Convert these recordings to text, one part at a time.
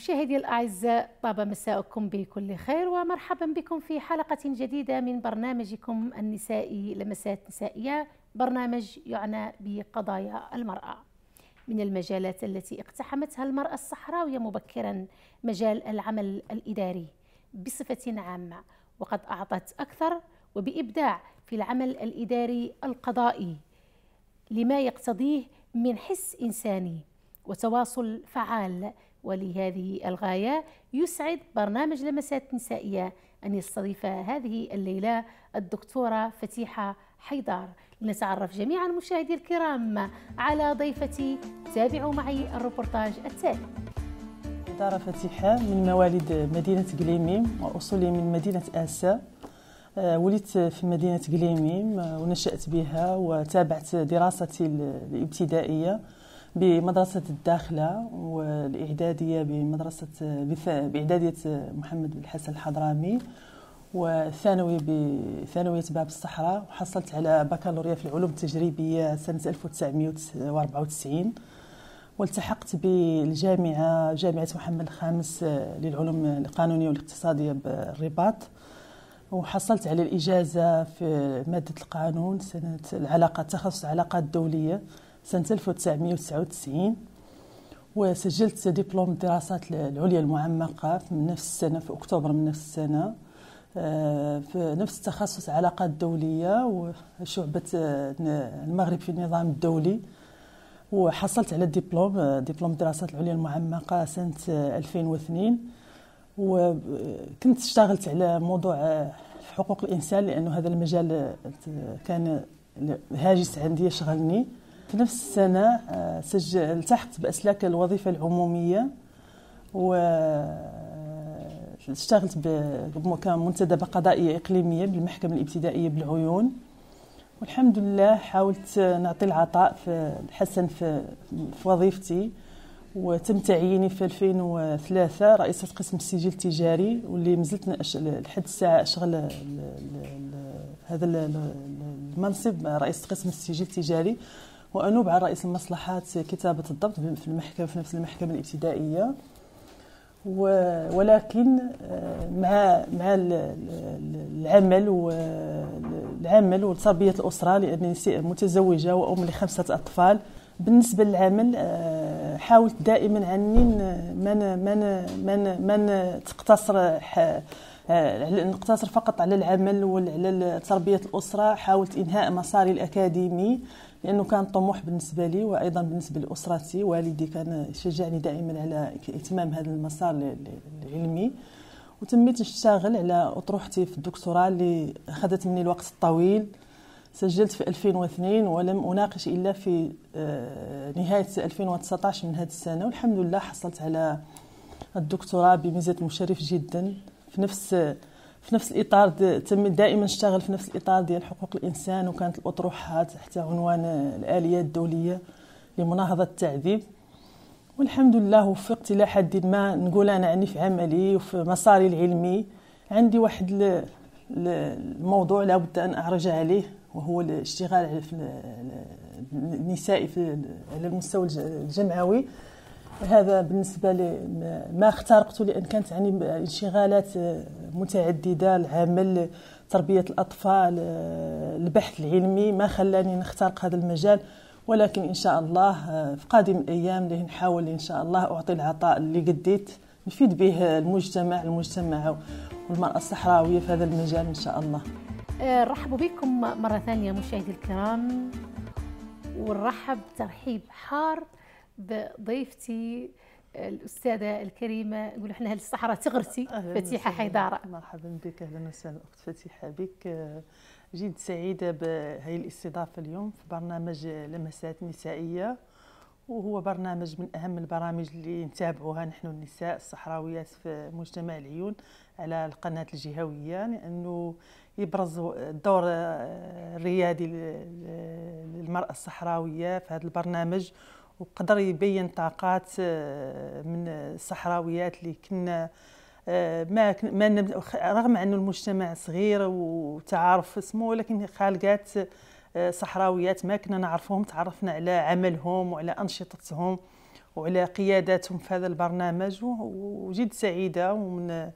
مشاهدي الأعزاء طاب مساءكم بكل خير ومرحبا بكم في حلقة جديدة من برنامجكم النسائي لمسات نسائية برنامج يعنى بقضايا المرأة من المجالات التي اقتحمتها المرأة الصحراوية مبكرا مجال العمل الإداري بصفة عامة وقد أعطت أكثر وبإبداع في العمل الإداري القضائي لما يقتضيه من حس إنساني وتواصل فعال ولهذه الغاية يسعد برنامج لمسات نسائية أن يستضيف هذه الليلة الدكتورة فتيحة حيدار لنتعرف جميعا مشاهدي الكرام على ضيفتي تابعوا معي الروبورتاج التالي حيدار فتيحة من مواليد مدينة قليميم وأصولي من مدينة آسا آه، ولدت في مدينة قليميم آه، ونشأت بها وتابعت دراستي الابتدائية بمدرسة الداخلة والإعدادية بمدرسة بإعدادية محمد بن الحسن الحضرامي والثانوي بثانوية باب الصحراء وحصلت على بكالوريا في العلوم التجريبية سنة 1994 والتحقت بالجامعة جامعة محمد الخامس للعلوم القانونية والاقتصادية بالرباط وحصلت على الإجازة في مادة القانون سنة العلاقات تخصص العلاقات الدولية سنة 1999 وسجلت دبلوم الدراسات العليا المعمقة في نفس السنة في أكتوبر من نفس السنة آه، في نفس التخصص علاقات دولية وشعبة آه، المغرب في النظام الدولي وحصلت على الدبلوم آه، دبلوم الدراسات العليا المعمقة سنة 2002 وكنت اشتغلت على موضوع حقوق الإنسان لأنه هذا المجال كان هاجس عندي يشغلني في نفس السنة آه، سجل التحقت بأسلاك الوظيفة العمومية و آه، اشتغلت كمنتدبة قضائية إقليمية بالمحكمة الابتدائية بالعيون والحمد لله حاولت آه، نعطي العطاء في الحسن في, في وظيفتي وتم تعييني في 2003 رئيسة قسم السجل التجاري واللي مازلت لحد الساعة أشغل هذا المنصب رئيسة قسم السجل التجاري وانوب على رئيس المصلحات كتابه الضبط في المحكمه في نفس المحكمه الابتدائيه ولكن آه، مع مع العمل والعمل وتربيه الاسره لانني متزوجه وام لخمسه اطفال بالنسبه للعمل آه، حاولت دائما عني من من من من تقتصر آه، نقتصر فقط على العمل وعلى تربيه الاسره حاولت انهاء مساري الاكاديمي لانه كان طموح بالنسبه لي وايضا بالنسبه لاسرتي والدي كان يشجعني دائما على اتمام هذا المسار العلمي وتميت نشتغل على اطروحتي في الدكتوراه اللي اخذت مني الوقت الطويل سجلت في 2002 ولم اناقش الا في آه، نهايه 2019 من هذه السنه والحمد لله حصلت على الدكتوراه بميزه مشرف جدا في نفس في نفس الاطار تم دائما اشتغل في نفس الاطار ديال حقوق الانسان وكانت الاطروحات تحت عنوان الاليات الدوليه لمناهضه التعذيب والحمد لله وفقت الى حد ما نقول انا عني في عملي وفي مساري العلمي عندي واحد الموضوع لابد ان اعرج عليه وهو الاشتغال على النسائي على المستوى الجمعوي هذا بالنسبة لما اخترقته لأن كانت يعني انشغالات آه، متعددة العمل تربية الأطفال آه، البحث العلمي ما خلاني نخترق هذا المجال ولكن إن شاء الله آه، في قادم الأيام اللي نحاول إن شاء الله أعطي العطاء اللي قديت نفيد به المجتمع المجتمع والمرأة الصحراوية في هذا المجال إن شاء الله رحبوا بكم مرة ثانية مشاهدي الكرام ونرحب ترحيب حار بضيفتي الاستاذه الكريمه نقول احنا الصحراء تغرسي فتيحه حيداره مرحبا بك اهلا وسهلا اخت فتيحه بك جد سعيده بهي الاستضافه اليوم في برنامج لمسات نسائيه وهو برنامج من اهم البرامج اللي نتابعوها نحن النساء الصحراويات في مجتمع العيون على القناه الجهويه لانه يبرز الدور الريادي للمراه الصحراويه في هذا البرنامج وقدر يبين طاقات آه، من الصحراويات اللي كنا آه، ما ما رغم انه المجتمع صغير وتعارف اسمه ولكن خالقات آه، صحراويات ما كنا نعرفهم تعرفنا على عملهم وعلى انشطتهم وعلى قياداتهم في هذا البرنامج وجد سعيده ومن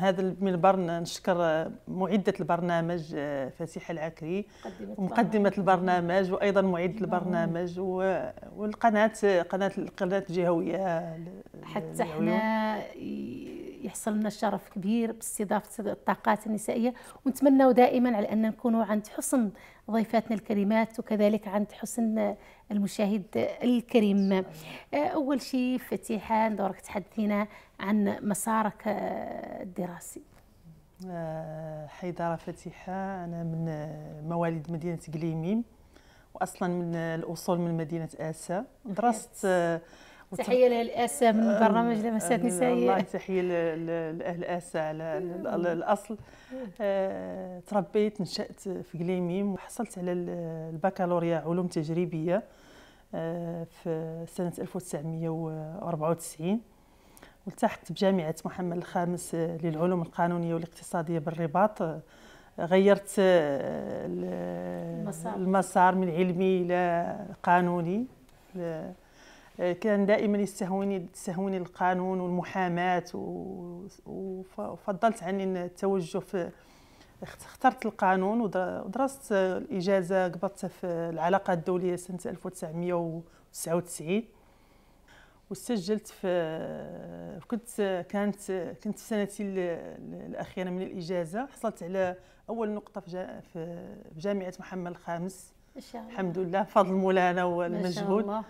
هذا من البرنامج نشكر آه، معدة البرنامج آه، فسيح العكري مقدمة البرنامج وأيضا معدة البرنامج والقناة قناة القناة الجهوية حتى احنا يحصل لنا شرف كبير باستضافه الطاقات النسائيه ونتمنى دائما على ان نكونوا عند حسن ضيفاتنا الكريمات وكذلك عند حسن المشاهد الكريم اول شيء فتيحه دورك تحدثينا عن مسارك الدراسي آه، حيدره فتيحه انا من مواليد مدينه قليميم واصلا من الاصول من مدينه اسا درست تحيه لاهل من برنامج لمسات نسائيه والله تحيه لاهل على الاصل آه، تربيت نشات في قليميم وحصلت على البكالوريا علوم تجريبيه آه، في سنه 1994 والتحقت بجامعه محمد الخامس آه، للعلوم القانونيه والاقتصاديه بالرباط غيرت المسار من علمي الى قانوني كان دائما يستهوني يستهوني القانون والمحاماه وفضلت عني التوجه في اخترت القانون ودرست الاجازه قبضتها في العلاقات الدوليه سنه 1999 وسجلت في كنت كانت كنت في سنتي الاخيره من الاجازه حصلت على اول نقطه في جامعه محمد الخامس الحمد لله بفضل مولانا والمجهود ما شاء الله.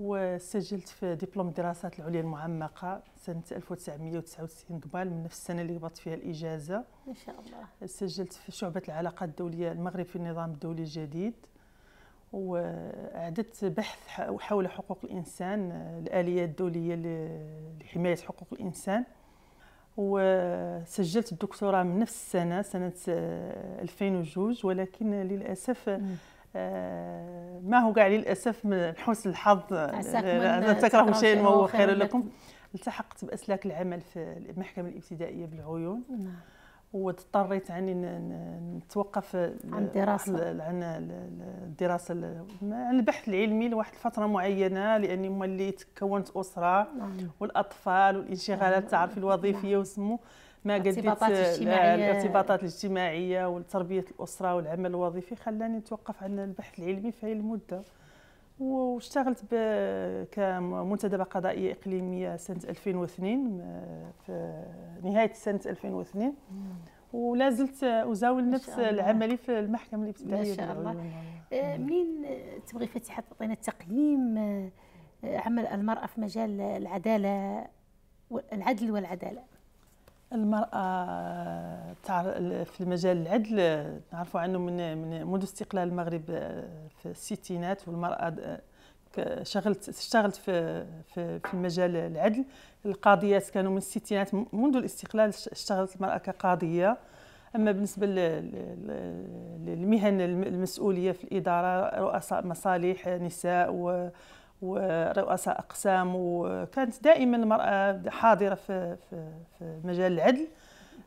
وسجلت في دبلوم الدراسات العليا المعمقه سنه 1969 قبال من نفس السنه اللي هبطت فيها الاجازه ما شاء الله سجلت في شعبه العلاقات الدوليه المغرب في النظام الدولي الجديد وأعددت بحث حول حقوق الإنسان الآليات الدولية لحماية حقوق الإنسان وسجلت الدكتوراه من نفس السنة سنة 2002 ولكن للأسف آه، ما هو كاع للاسف من حسن الحظ ان تكرهوا شيئا وهو خير لكم التحقت باسلاك العمل في المحكمه الابتدائيه بالعيون نعم واضطريت يعني نتوقف آه، عن الدراسه عن الدراسه عن البحث العلمي لواحد الفتره معينه لاني مليت تكونت اسره نعم. والاطفال والانشغالات نعم. تعرفي الوظيفيه نعم. وسمو ما قديت آه، الارتباطات الاجتماعيه وتربيه الاسره والعمل الوظيفي خلاني نتوقف عن البحث العلمي في هذه المده واشتغلت كمنتدبه قضائيه اقليميه سنه 2002 في نهايه سنه 2002 ولا زلت ازاول نفس العملي في المحكمه الابتدائيه ما شاء الله آه، منين تبغي فتحه تعطينا تقييم آه، عمل المراه في مجال العداله العدل والعداله المرأة في المجال العدل نعرفوا عنه من من منذ استقلال المغرب آه، في الستينات والمرأة آه، شغلت اشتغلت في في في المجال العدل القاضيات كانوا من الستينات منذ الاستقلال اشتغلت المرأة كقاضية اما بالنسبه للمهن المسؤوليه في الاداره رؤساء مصالح نساء ورؤساء اقسام وكانت دائما المراه حاضره في في, في مجال العدل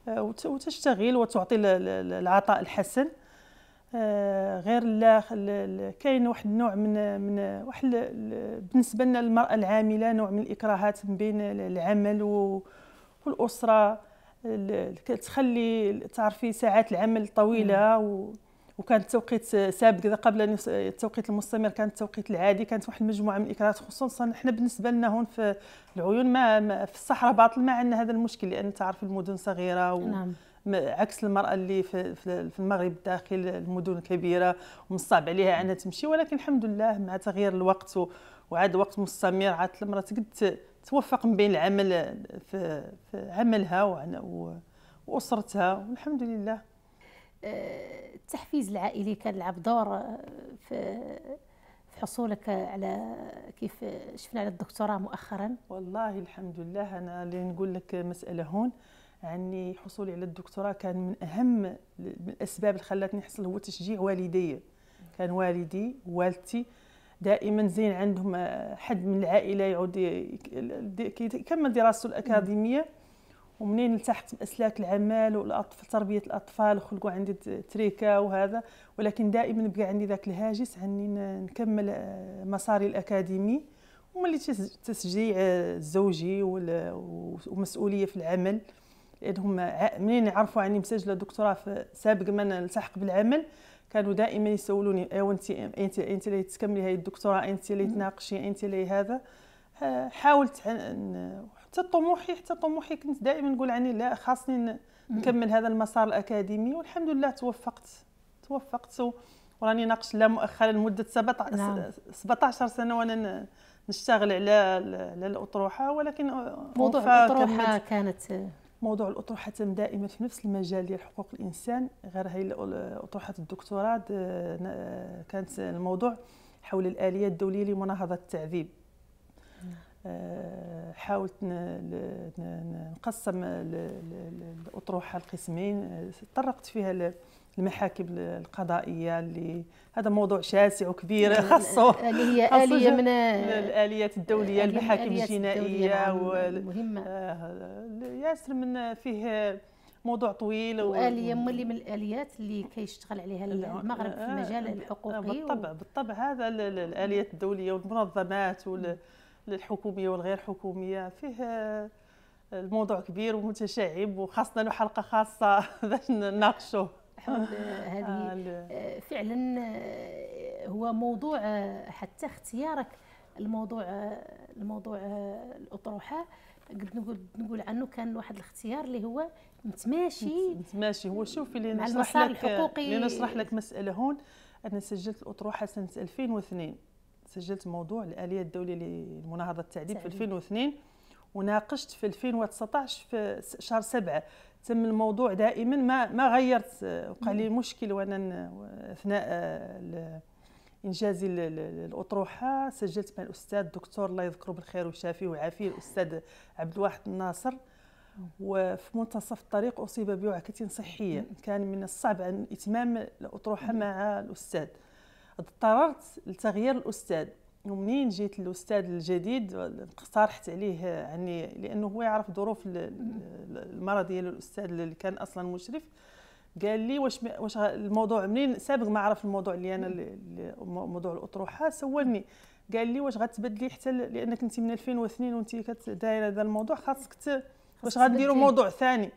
آه، وتشتغل وتعطي العطاء الحسن آه، غير لا كاين واحد النوع من من واحد بالنسبه لنا المراه العامله نوع من الاكراهات بين العمل والاسره تخلي تعرفي ساعات العمل طويله وكان التوقيت سابق قبل التوقيت المستمر كان التوقيت العادي كانت واحد المجموعه من الاكرات خصوصا احنا بالنسبه لنا هون في العيون ما في الصحراء باطل ما عندنا هذا المشكل لان تعرف المدن صغيره و... نعم. عكس المرأة اللي في المغرب داخل المدن الكبيرة ومن الصعب عليها أنها تمشي ولكن الحمد لله مع تغيير الوقت وعاد وقت مستمر عادت المرأة تقد توفق من بين العمل في عملها وأسرتها والحمد لله التحفيز العائلي كان لعب دور في في حصولك على كيف شفنا على الدكتوراه مؤخرا والله الحمد لله انا اللي نقول لك مساله هون عني حصولي على الدكتوراه كان من اهم الاسباب اللي خلتني نحصل هو تشجيع والدي كان والدي ووالدتي دائما زين عندهم حد من العائله يعود يكمل دراسته الاكاديميه ومنين التحقت باسلاك العمل والاطفال تربيه الاطفال خلقوا عندي تريكه وهذا ولكن دائما بقى عندي ذاك الهاجس عني نكمل آه، مساري الاكاديمي وملي تشجيع آه، زوجي ومسؤوليه في العمل لانهم منين عرفوا عني مسجله دكتوراه سابق ما نلتحق بالعمل كانوا دائما يسولوني ايوا انت انت انت اللي تكملي هاي الدكتوراه انت اللي تناقشي انت اللي هذا آه، حاولت حتى طموحي حتى طموحي كنت دائما نقول عني لا خاصني نكمل هذا المسار الاكاديمي والحمد لله توفقت توفقت وراني ناقش لا مؤخرا لمده 17 نعم. سنه وانا نشتغل على على الاطروحه ولكن موضوع الاطروحه كانت موضوع الاطروحه تم دائما في نفس المجال ديال حقوق الانسان غير هي اطروحه الدكتوراه كانت الموضوع حول الاليه الدوليه لمناهضه التعذيب آه، حاولت نقسم الأطروحة لقسمين آه، تطرقت فيها المحاكم القضائية اللي هذا موضوع شاسع وكبير نعم. خاصه آه، اللي هي آلية من الآليات الدولية المحاكم الجنائية مهمة ياسر من فيه موضوع طويل و... واليه ملي من الاليات اللي كيشتغل عليها المغرب في المجال الحقوقي بالطبع و... بالطبع هذا الاليات الدوليه والمنظمات وال... الحكوميه والغير حكوميه فيه آه، الموضوع كبير ومتشعب وخاصنا له حلقه خاصه باش نناقشوا آه، هذه آه، فعلا هو موضوع حتى اختيارك الموضوع الموضوع الاطروحه قد نقول نقول عنه كان واحد الاختيار اللي هو متماشي متماشي هو شوفي اللي نشرح لك اللي نشرح لك مساله هون انا سجلت الاطروحه سنه 2002 سجلت موضوع الاليه الدوليه لمناهضه التعذيب في 2002 وناقشت في 2019 في شهر سبعة تم الموضوع دائما ما ما غيرت وقع آه، لي مشكل وانا اثناء آه، انجازي الاطروحه سجلت مع الاستاذ الدكتور الله يذكره بالخير ويشافيه ويعافيه الاستاذ عبد الواحد الناصر وفي منتصف الطريق اصيب بوعكه صحيه كان من الصعب ان اتمام الاطروحه مع الاستاذ اضطررت لتغيير الاستاذ ومنين جيت للاستاذ الجديد اقترحت عليه عني لانه هو يعرف ظروف المرض ديال الاستاذ اللي كان اصلا مشرف قال لي واش واش الموضوع منين سابق ما عرف الموضوع اللي انا موضوع الاطروحه سولني قال لي واش غتبدلي حتى لانك انت من 2002 وانت كدايره هذا الموضوع خاصك باش غنديروا موضوع ثاني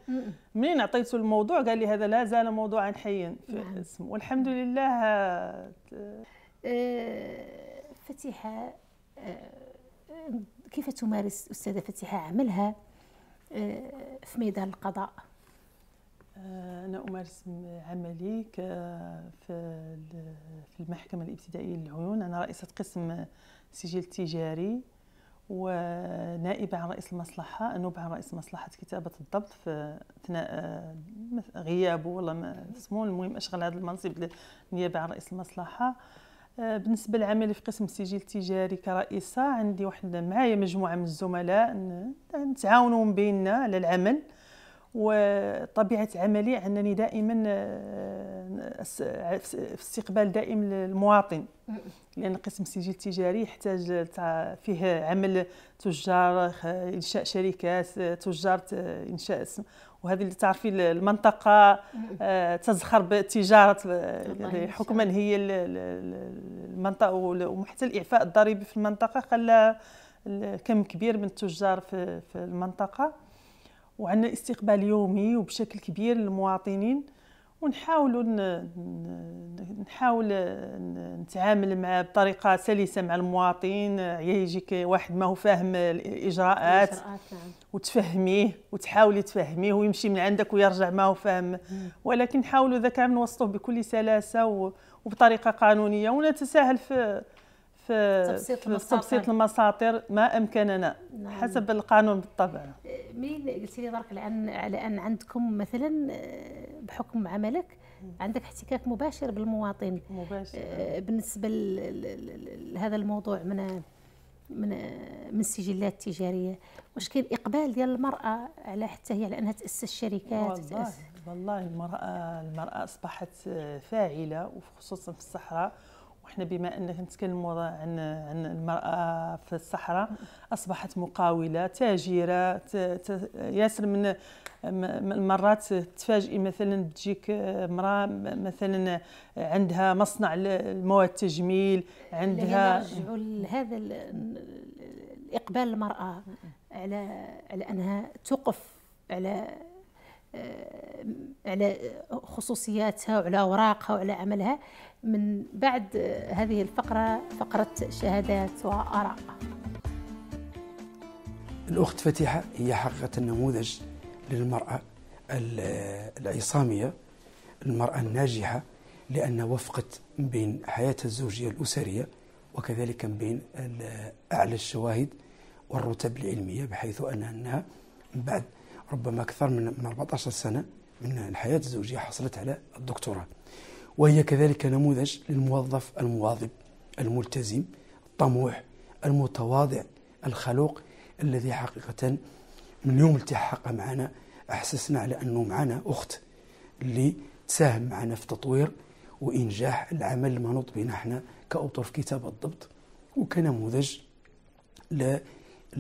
منين عطيته الموضوع قال لي هذا لا زال موضوعا حيا في نعم. الاسم والحمد لله أه, آه، فتيحه آه، كيف تمارس استاذه فتيحه عملها آه، في ميدان القضاء أنا أمارس عملي في المحكمة الابتدائية للعيون أنا رئيسة قسم سجل تجاري ونائبة عن رئيس المصلحة أنوب عن رئيس مصلحة كتابة الضبط في أثناء غيابه والله ما اسمه المهم أشغل هذا المنصب نيابة عن رئيس المصلحة آه، بالنسبة لعملي في قسم السجل التجاري كرئيسة عندي واحد معايا مجموعة من الزملاء نتعاونوا بيننا على العمل وطبيعه عملي انني دائما آه، في استقبال دائم للمواطن لان قسم السجل التجاري يحتاج فيه عمل تجار انشاء شركات آه، تجار انشاء وهذه اللي تعرفي المنطقه آه، تزخر بتجاره يعني حكما هي المنطقه وحتى الاعفاء الضريبي في المنطقه خلى كم كبير من التجار في المنطقه وعندنا استقبال يومي وبشكل كبير للمواطنين ونحاولوا نحاول نتعامل مع بطريقه سلسه مع المواطن يجيك واحد ما هو فاهم الاجراءات نعم. وتفهميه وتحاولي تفهميه ويمشي من عندك ويرجع ما هو فاهم ولكن نحاولوا ذاك نوصلوه بكل سلاسه وبطريقه قانونيه ونتساهل في في تبسيط المساطر, تبسيط ما امكننا نعم. حسب القانون بالطبع أه، مين قلتي لي درك الان على ان عندكم مثلا أه، بحكم عملك عندك احتكاك مباشر بالمواطن مباشر أه، بالنسبه لهذا الموضوع من من من السجلات التجاريه واش كاين اقبال ديال المراه على حتى هي لانها تاسس شركات والله والله المراه المراه اصبحت فاعله وخصوصا في الصحراء وحنا بما ان نتكلموا عن عن المراه في الصحراء اصبحت مقاوله تاجره ياسر من مرات تفاجئي مثلا تجيك امراه مثلا عندها مصنع المواد التجميل عندها نرجعوا لهذا الاقبال المراه على على انها توقف على آه، على خصوصياتها وعلى اوراقها وعلى عملها من بعد هذه الفقره فقره شهادات واراء الاخت فتيحه هي حقيقه نموذج للمراه العصاميه المراه الناجحه لأن وفقت بين حياتها الزوجية الأسرية وكذلك بين أعلى الشواهد والرتب العلمية بحيث أنها من بعد ربما أكثر من من 14 سنة من الحياة الزوجية حصلت على الدكتوراه وهي كذلك نموذج للموظف المواظب الملتزم الطموح المتواضع الخلوق الذي حقيقة من يوم التحق معنا أحسسنا على أنه معنا أخت اللي تساهم معنا في تطوير وإنجاح العمل المنوط بنا احنا في كتاب الضبط وكنموذج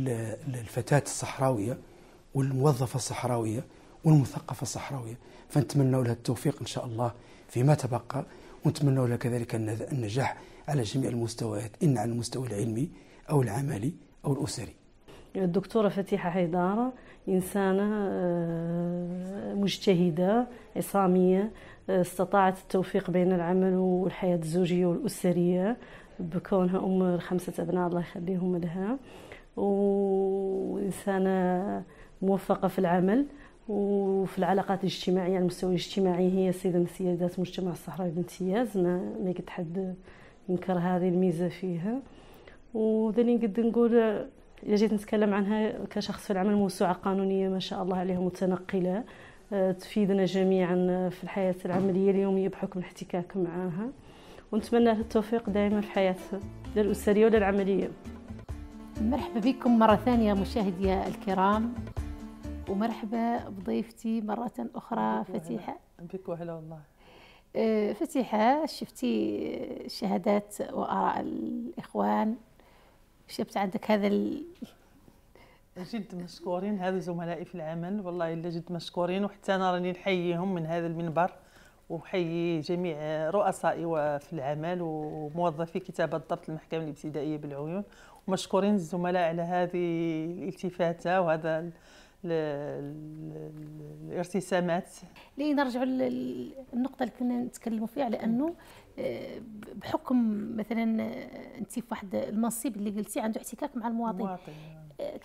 للفتاة الصحراوية والموظفة الصحراوية والمثقفة الصحراوية فنتمنى لها التوفيق إن شاء الله فيما تبقى ونتمنى لها كذلك النجاح على جميع المستويات إن على المستوى العلمي أو العملي أو الأسري الدكتورة فتيحة حيدار إنسانة آه، مجتهدة عصامية آه، استطاعت التوفيق بين العمل والحياة الزوجية والأسرية بكونها أم خمسة أبناء الله يخليهم لها وإنسانة موفقة في العمل وفي العلاقات الاجتماعية على المستوى الاجتماعي هي سيدة من سيدات مجتمع الصحراء بامتياز ما ما قد حد ينكر هذه الميزة فيها وذني نقد نقول إذا جيت نتكلم عنها كشخص في العمل موسوعة قانونية ما شاء الله عليها متنقلة آه، تفيدنا جميعا في الحياة العملية اليومية بحكم الاحتكاك معها ونتمنى لها التوفيق دائما في حياتها للأسرية وللعملية مرحبا بكم مرة ثانية مشاهدي الكرام ومرحبا بضيفتي مرة أخرى فتيحة بك وهلا والله آه، فتيحة شفتي شهادات وآراء الإخوان شفت عندك هذا ال... جد مشكورين هذا زملائي في العمل والله الا جد مشكورين وحتى انا راني نحييهم من هذا المنبر وحيي جميع رؤسائي في العمل وموظفي كتابه ضبط المحكمه الابتدائيه بالعيون ومشكورين الزملاء على هذه الالتفاته وهذا الارتسامات لي نرجعوا للنقطه اللي كنا نتكلموا فيها على انه آه، بحكم مثلا آه، انت في واحد المنصب اللي قلتي عنده احتكاك مع المواطن, المواطن. آه،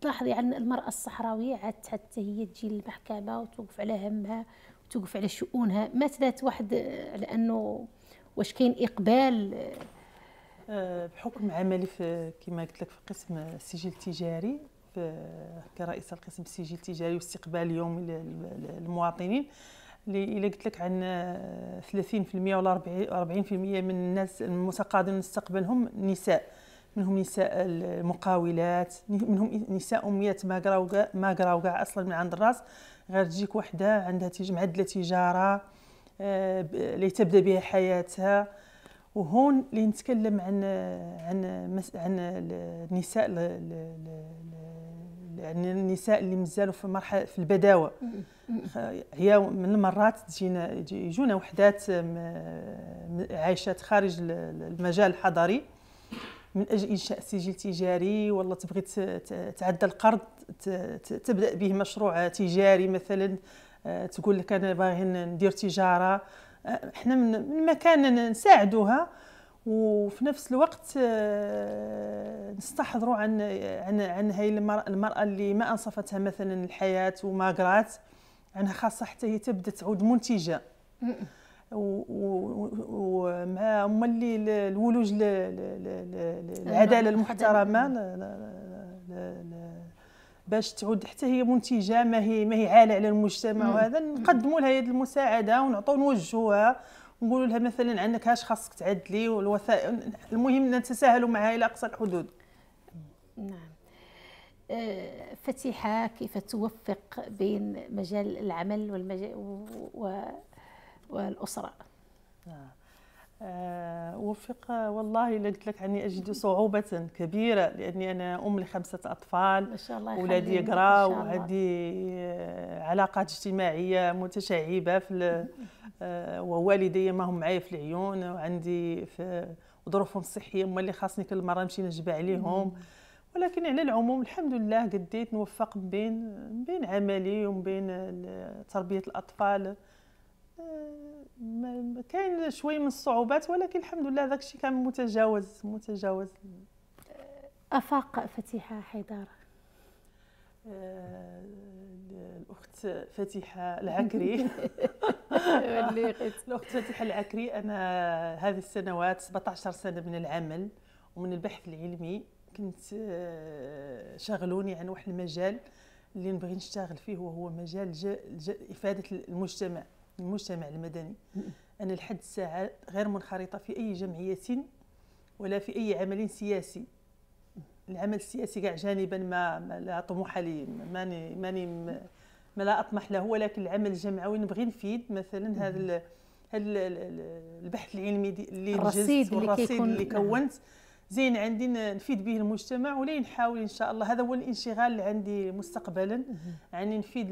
تلاحظي عن يعني المراه الصحراويه عاد حتى هي تجي للمحكمه وتوقف على همها وتوقف على شؤونها ما تلات واحد على انه واش كاين اقبال بحكم عملي في كما قلت لك في قسم السجل التجاري كرئيسه القسم السجل التجاري واستقبال يومي للمواطنين اللي الا قلت لك عن 30% ولا 40% من الناس المتقاضين نستقبلهم نساء منهم نساء المقاولات منهم نساء اميات ما قراو ما قراو كاع اصلا من عند الراس غير تجيك وحده عندها معدله تجاره اللي آه، تبدا بها حياتها وهون اللي نتكلم عن عن عن النساء يعني النساء اللي مازالوا في مرحله في البداوه هي من المرات تجينا يجونا وحدات عايشات خارج المجال الحضري من اجل انشاء سجل تجاري والله تبغي تعدل القرض تبدا به مشروع تجاري مثلا آه، تقول لك انا باغي ندير تجاره احنا من مكاننا نساعدوها وفي نفس الوقت آه، نستحضروا عن عن عن هاي المراه اللي ما انصفتها مثلا الحياه وما قرات عنها خاصه حتى هي تبدا تعود منتجه ومع هما اللي الولوج العداله المحترمه باش تعود حتى هي منتجه ما هي ما هي عاله على المجتمع وهذا نقدموا لها هذه المساعده ونعطوا نوجهوها ونقولوا لها مثلا عندك هاش خاصك تعدلي والوثائق المهم نتساهلوا معها الى اقصى الحدود نعم آه، فتيحة كيف توفق بين مجال العمل والمجال و... والأسرة نعم. آه، وفق والله قلت لك اني اجد صعوبه كبيره لاني انا ام لخمسه اطفال ما شاء الله ولادي يقرا وعندي آه، علاقات اجتماعيه متشعبه في آه، ووالدي ما هم معايا في العيون وعندي في ظروفهم الصحيه هما اللي خاصني كل مره نمشي نجبع عليهم ولكن على العموم الحمد لله قديت نوفق بين بين عملي وبين تربيه الاطفال كاين شوي من الصعوبات ولكن الحمد لله داك الشيء كان متجاوز متجاوز افاق فتيحه حيدار آه، الاخت فتيحه العكري الاخت فتيحه العكري انا هذه السنوات 17 سنه من العمل ومن البحث العلمي كنت آه، شغلوني عن واحد المجال اللي نبغي نشتغل فيه وهو مجال افاده المجتمع المجتمع المدني انا لحد الساعه غير منخرطه في اي جمعيه ولا في اي عمل سياسي العمل السياسي كاع جانبا ما, ما لا طموح لي ماني ماني ما لا اطمح له ولكن العمل الجمعوي نبغي نفيد مثلا هذا البحث العلمي اللي الرصيد اللي اللي نعم. كونت زين عندي نفيد به المجتمع ولين نحاول ان شاء الله هذا هو الانشغال اللي عندي مستقبلا يعني نفيد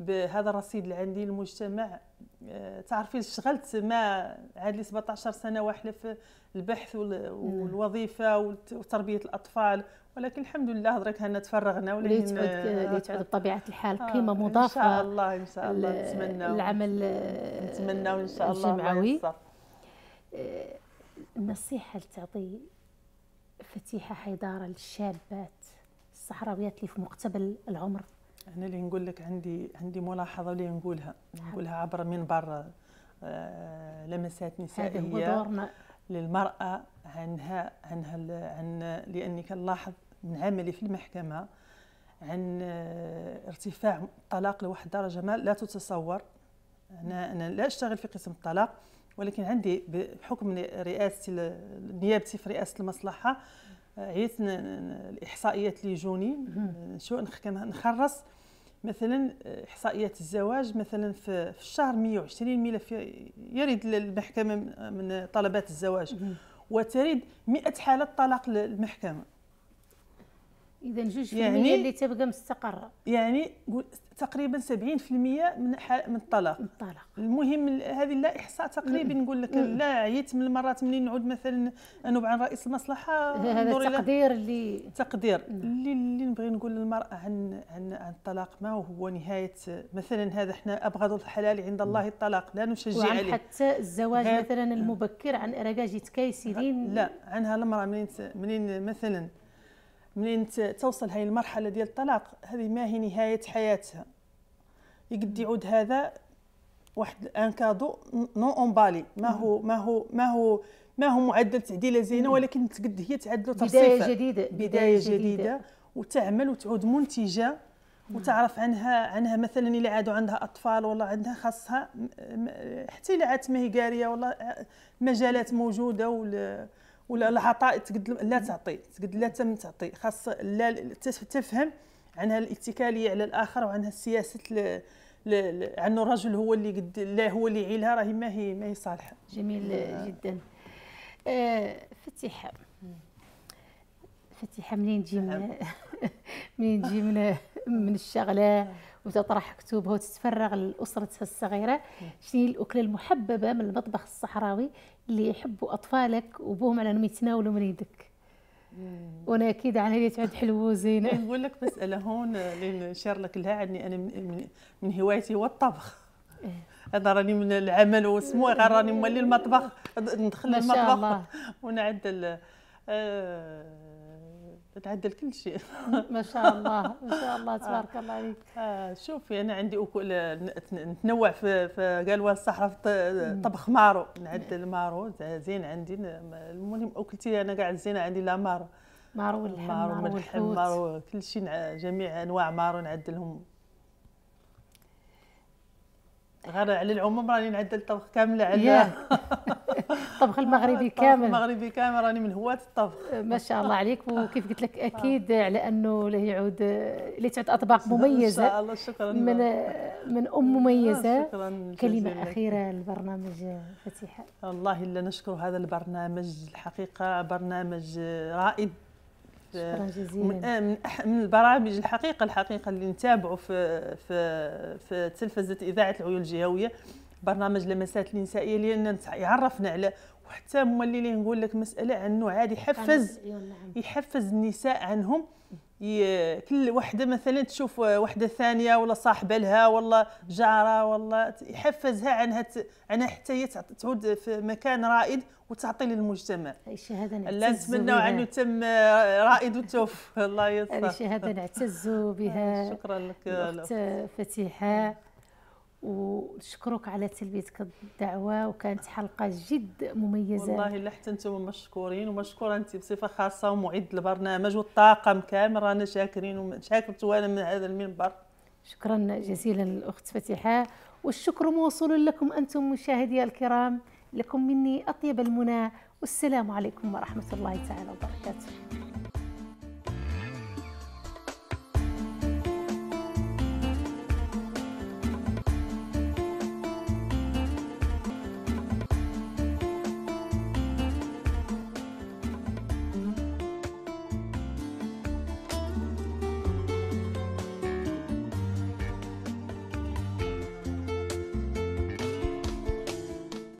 بهذا الرصيد اللي عندي المجتمع آه، تعرفي اشتغلت ما عاد لي 17 سنه واحله في البحث نعم. والوظيفه وتربيه الاطفال ولكن الحمد لله درك هنا تفرغنا ولي تعود لي بطبيعه الحال آه، قيمه مضافه ان شاء الله ان شاء الله نتمنى العمل نتمنى ان شاء الله الجمعوي آه، النصيحه اللي تعطي فتيحه حيداره للشابات الصحراويات اللي في مقتبل العمر انا يعني اللي نقول لك عندي عندي ملاحظه اللي نقولها نقولها عبر منبر آه، لمسات نسائيه دورنا للمراه عنها عنها عن لاني كنلاحظ من عملي في المحكمه عن آه، ارتفاع الطلاق لواحد الدرجه ما لا تتصور انا انا لا اشتغل في قسم الطلاق ولكن عندي بحكم رئاستي نيابتي في رئاسه المصلحه عيت الاحصائيات اللي جوني شو نخرص مثلا آه، احصائيات الزواج مثلا في الشهر 120 ملف يرد للمحكمه من طلبات الزواج وتريد 100 حاله طلاق للمحكمه اذا جوج يعني اللي تبقى مستقره يعني تقريبا 70% من من الطلاق من الطلاق المهم هذه لا احصاء تقريبا نقول لك لا عييت من المرات منين نعود مثلا انا عن رئيس المصلحه هذا تقدير اللي تقدير نعم. اللي اللي نبغي نقول للمراه عن عن, عن الطلاق ما هو نهايه مثلا هذا احنا ابغض الحلال عند الله نعم. الطلاق لا نشجع وعن عليه حتى الزواج مثلا نعم. المبكر عن اراجاج يتكايسلين لا عنها المراه منين منين مثلا منين توصل هاي المرحله ديال الطلاق هذه ما هي نهايه حياتها يقد يعود هذا واحد ان كادو نو بالي ما هو ما هو ما هو ما هو معدل تعديله زينه ولكن تقد هي تعدل ترصيفه بدايه جديده بدايه جديده وتعمل وتعود منتجه وتعرف عنها عنها مثلا الا عادوا عندها اطفال ولا عندها خاصها حتى الا عادت ما هي قاريه والله مجالات موجوده ولا العطاء تقد لا تعطي تقد لا تم تعطي خاص لا تفهم عنها الاتكاليه على الاخر وعنها السياسه عنه الرجل هو اللي قد لا هو اللي يعيلها راهي ما هي ما هي صالحه جميل آه. جدا آه فتيحه فتيحه منين تجي من نعم. منين تجي من من الشغله نعم. وتطرح كتبها وتتفرغ لأسرتها الصغيرة شنو الأكلة المحببة من المطبخ الصحراوي اللي يحبوا أطفالك وبوهم على أنهم يتناولوا من يدك وانا اكيد اللي تعد حلوه وزينه نقول لك مساله هون اللي نشار لك لها عني انا من هوايتي هو الطبخ إيه. هذا راني من العمل وسمو غير راني مولي المطبخ ندخل المطبخ ونعدل آه تتعدل كل شيء ما شاء الله ما شاء الله آه. تبارك الله عليك آه شوفي انا عندي نتنوع في, في قالوا الصحراء في طبخ مارو نعدل مارو زين عندي المهم اكلتي انا كاع الزينه عندي لا مارو مارو واللحم مارو مارو كل شيء جميع انواع مارو نعدلهم غير على العموم راني نعدل الطبخ كامل على الطبخ المغربي كامل المغربي كامل راني من هواة الطبخ ما شاء الله عليك وكيف قلت لك اكيد على انه له يعود اللي تعد اطباق مميزه ان شاء الله شكرا من من ام مميزه آه، شكرا كلمه اخيره للبرنامج فتيحه والله الا نشكر هذا البرنامج الحقيقه برنامج رائد من آه، من, من البرامج الحقيقه الحقيقه اللي نتابعه في في في تلفزه اذاعه العيون الجهويه برنامج لمسات النسائيه لان يعرفنا على وحتى هما اللي نقول لك مساله عنه عادي يحفز يحفز النساء عنهم كل وحده مثلا تشوف وحده ثانيه ولا صاحبه لها ولا جاره ولا يحفزها عنها عنها حتى هي تعود في مكان رائد وتعطي للمجتمع الشهاده لا نتمنوا عنه تم رائد وتوف الله يصلح الشهاده نعتز بها شكرا لك فتيحه ونشكرك على تلبيتك الدعوه وكانت حلقه جد مميزه والله الا حتى انتم مشكورين ومشكوره انت بصفه خاصه ومعد البرنامج والطاقم كامل رانا شاكرين وشاكرت وانا من هذا المنبر شكرا جزيلا الاخت فتيحه والشكر موصول لكم انتم مشاهدي الكرام لكم مني اطيب المنى والسلام عليكم ورحمه الله تعالى وبركاته